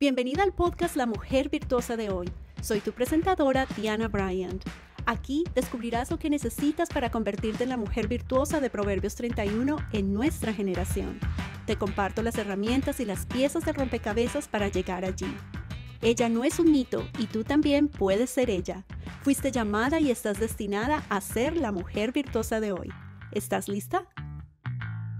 Bienvenida al podcast La Mujer Virtuosa de hoy. Soy tu presentadora, Diana Bryant. Aquí descubrirás lo que necesitas para convertirte en la mujer virtuosa de Proverbios 31 en nuestra generación. Te comparto las herramientas y las piezas de rompecabezas para llegar allí. Ella no es un mito y tú también puedes ser ella. Fuiste llamada y estás destinada a ser la mujer virtuosa de hoy. ¿Estás lista?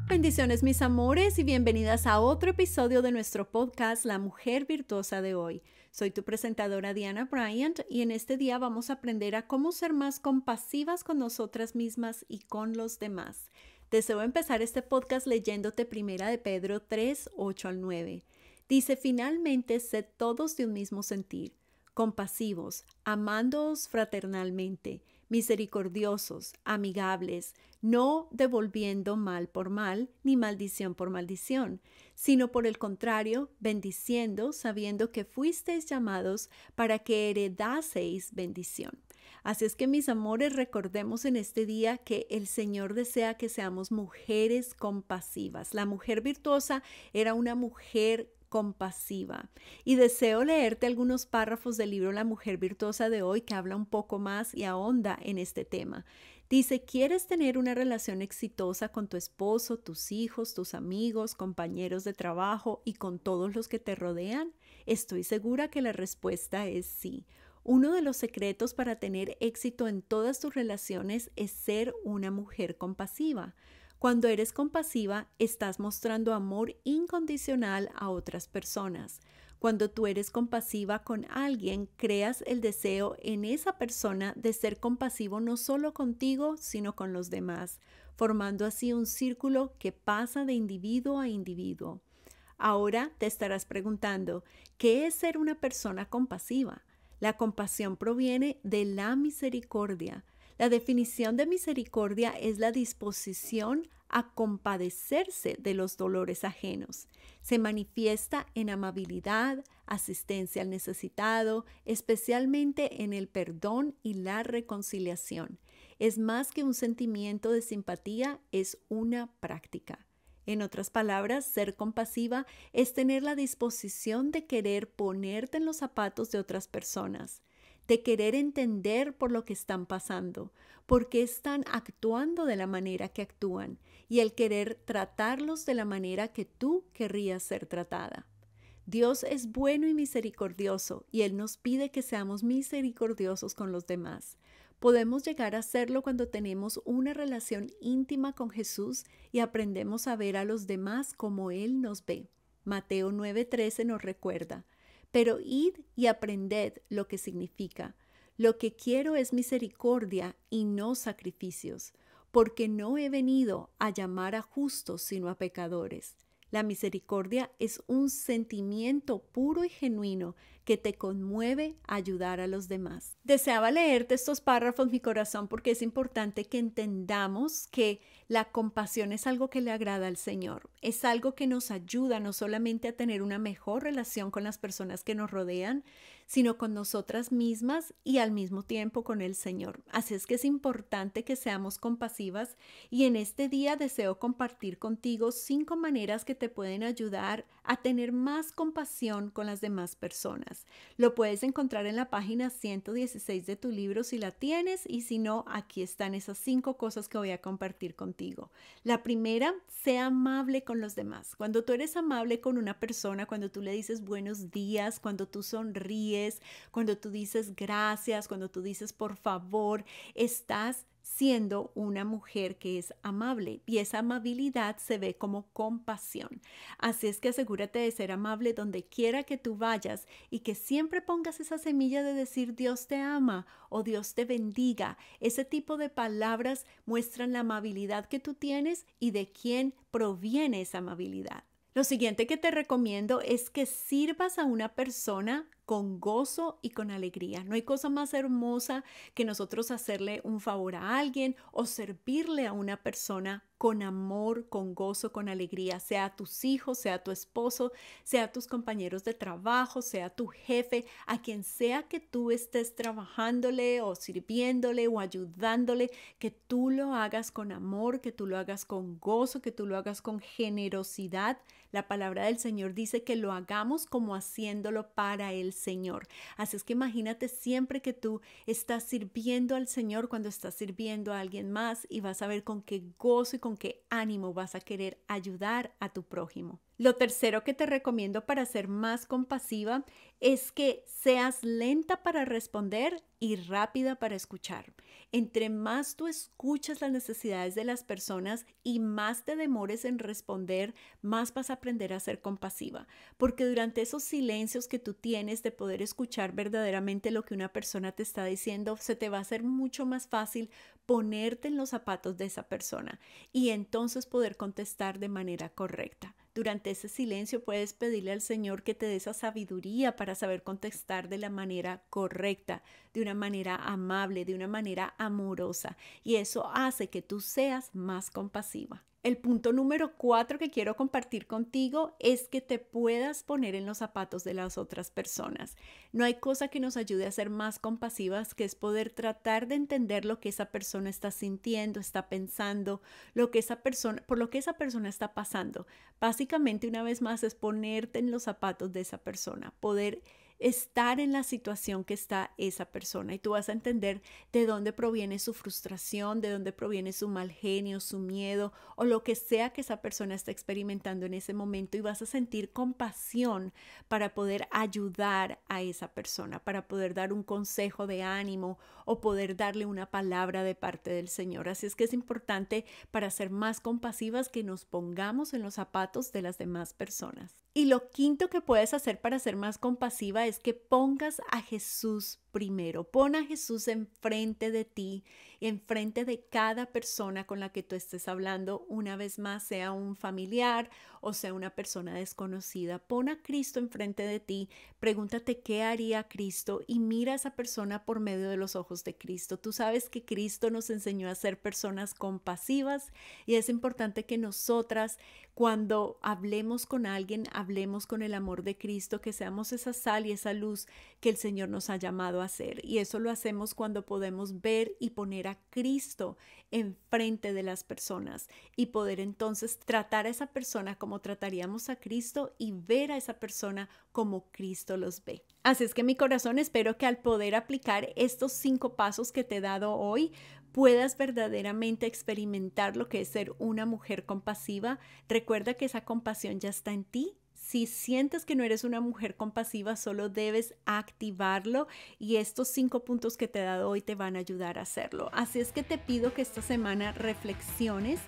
Bendiciones mis amores y bienvenidas a otro episodio de nuestro podcast La Mujer Virtuosa de hoy. Soy tu presentadora Diana Bryant y en este día vamos a aprender a cómo ser más compasivas con nosotras mismas y con los demás. Deseo empezar este podcast leyéndote primera de Pedro 3, 8 al 9. Dice, finalmente, sed todos de un mismo sentir compasivos, amándoos fraternalmente, misericordiosos, amigables, no devolviendo mal por mal ni maldición por maldición, sino por el contrario, bendiciendo, sabiendo que fuisteis llamados para que heredaseis bendición. Así es que mis amores, recordemos en este día que el Señor desea que seamos mujeres compasivas. La mujer virtuosa era una mujer compasiva. Y deseo leerte algunos párrafos del libro La mujer virtuosa de hoy que habla un poco más y ahonda en este tema. Dice, ¿quieres tener una relación exitosa con tu esposo, tus hijos, tus amigos, compañeros de trabajo y con todos los que te rodean? Estoy segura que la respuesta es sí. Uno de los secretos para tener éxito en todas tus relaciones es ser una mujer compasiva. Cuando eres compasiva, estás mostrando amor incondicional a otras personas. Cuando tú eres compasiva con alguien, creas el deseo en esa persona de ser compasivo no solo contigo, sino con los demás, formando así un círculo que pasa de individuo a individuo. Ahora te estarás preguntando, ¿qué es ser una persona compasiva? La compasión proviene de la misericordia, la definición de misericordia es la disposición a compadecerse de los dolores ajenos. Se manifiesta en amabilidad, asistencia al necesitado, especialmente en el perdón y la reconciliación. Es más que un sentimiento de simpatía, es una práctica. En otras palabras, ser compasiva es tener la disposición de querer ponerte en los zapatos de otras personas, de querer entender por lo que están pasando, por qué están actuando de la manera que actúan y el querer tratarlos de la manera que tú querrías ser tratada. Dios es bueno y misericordioso y Él nos pide que seamos misericordiosos con los demás. Podemos llegar a hacerlo cuando tenemos una relación íntima con Jesús y aprendemos a ver a los demás como Él nos ve. Mateo 9:13 nos recuerda, pero id y aprended lo que significa. Lo que quiero es misericordia y no sacrificios, porque no he venido a llamar a justos sino a pecadores. La misericordia es un sentimiento puro y genuino que te conmueve a ayudar a los demás. Deseaba leerte estos párrafos, mi corazón, porque es importante que entendamos que la compasión es algo que le agrada al Señor. Es algo que nos ayuda no solamente a tener una mejor relación con las personas que nos rodean, sino con nosotras mismas y al mismo tiempo con el Señor. Así es que es importante que seamos compasivas y en este día deseo compartir contigo cinco maneras que te pueden ayudar a tener más compasión con las demás personas. Lo puedes encontrar en la página 116 de tu libro si la tienes y si no, aquí están esas cinco cosas que voy a compartir contigo. La primera, sea amable con los demás. Cuando tú eres amable con una persona, cuando tú le dices buenos días, cuando tú sonríes, cuando tú dices gracias, cuando tú dices por favor, estás siendo una mujer que es amable y esa amabilidad se ve como compasión. Así es que asegúrate de ser amable donde quiera que tú vayas y que siempre pongas esa semilla de decir Dios te ama o Dios te bendiga. Ese tipo de palabras muestran la amabilidad que tú tienes y de quién proviene esa amabilidad. Lo siguiente que te recomiendo es que sirvas a una persona con gozo y con alegría. No hay cosa más hermosa que nosotros hacerle un favor a alguien o servirle a una persona con amor, con gozo, con alegría, sea a tus hijos, sea a tu esposo, sea a tus compañeros de trabajo, sea a tu jefe, a quien sea que tú estés trabajándole o sirviéndole o ayudándole, que tú lo hagas con amor, que tú lo hagas con gozo, que tú lo hagas con generosidad. La palabra del Señor dice que lo hagamos como haciéndolo para el Señor. Así es que imagínate siempre que tú estás sirviendo al Señor cuando estás sirviendo a alguien más y vas a ver con qué gozo y con qué ánimo vas a querer ayudar a tu prójimo. Lo tercero que te recomiendo para ser más compasiva es que seas lenta para responder y rápida para escuchar. Entre más tú escuchas las necesidades de las personas y más te demores en responder, más vas a aprender a ser compasiva. Porque durante esos silencios que tú tienes de poder escuchar verdaderamente lo que una persona te está diciendo, se te va a hacer mucho más fácil ponerte en los zapatos de esa persona y entonces poder contestar de manera correcta. Durante ese silencio puedes pedirle al Señor que te dé esa sabiduría para saber contestar de la manera correcta, de una manera amable, de una manera amorosa. Y eso hace que tú seas más compasiva. El punto número cuatro que quiero compartir contigo es que te puedas poner en los zapatos de las otras personas. No hay cosa que nos ayude a ser más compasivas que es poder tratar de entender lo que esa persona está sintiendo, está pensando, lo que esa persona, por lo que esa persona está pasando. Básicamente, una vez más, es ponerte en los zapatos de esa persona, poder estar en la situación que está esa persona y tú vas a entender de dónde proviene su frustración, de dónde proviene su mal genio, su miedo o lo que sea que esa persona está experimentando en ese momento y vas a sentir compasión para poder ayudar a esa persona, para poder dar un consejo de ánimo o poder darle una palabra de parte del Señor. Así es que es importante para ser más compasivas que nos pongamos en los zapatos de las demás personas. Y lo quinto que puedes hacer para ser más compasiva que pongas a Jesús primero. Pon a Jesús enfrente de ti, enfrente de cada persona con la que tú estés hablando, una vez más, sea un familiar o sea una persona desconocida. Pon a Cristo enfrente de ti, pregúntate qué haría Cristo y mira a esa persona por medio de los ojos de Cristo. Tú sabes que Cristo nos enseñó a ser personas compasivas y es importante que nosotras, cuando hablemos con alguien, hablemos con el amor de Cristo, que seamos esa sal y esa luz que el Señor nos ha llamado a hacer. Y eso lo hacemos cuando podemos ver y poner a Cristo enfrente de las personas y poder entonces tratar a esa persona como trataríamos a Cristo y ver a esa persona como Cristo los ve. Así es que mi corazón espero que al poder aplicar estos cinco pasos que te he dado hoy, puedas verdaderamente experimentar lo que es ser una mujer compasiva. Recuerda que esa compasión ya está en ti si sientes que no eres una mujer compasiva, solo debes activarlo y estos cinco puntos que te he dado hoy te van a ayudar a hacerlo. Así es que te pido que esta semana reflexiones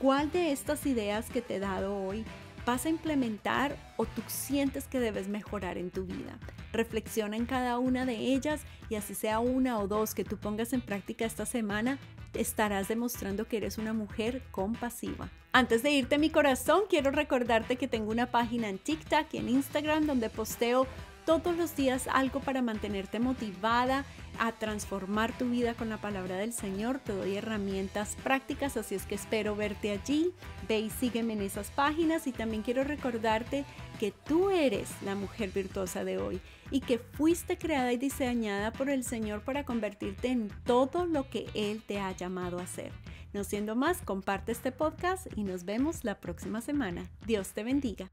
cuál de estas ideas que te he dado hoy vas a implementar o tú sientes que debes mejorar en tu vida. Reflexiona en cada una de ellas y así sea una o dos que tú pongas en práctica esta semana, estarás demostrando que eres una mujer compasiva. Antes de irte mi corazón, quiero recordarte que tengo una página en TikTok y en Instagram donde posteo todos los días algo para mantenerte motivada a transformar tu vida con la palabra del Señor. Te doy herramientas prácticas, así es que espero verte allí. Ve y sígueme en esas páginas y también quiero recordarte que tú eres la mujer virtuosa de hoy y que fuiste creada y diseñada por el Señor para convertirte en todo lo que Él te ha llamado a ser. No siendo más, comparte este podcast y nos vemos la próxima semana. Dios te bendiga.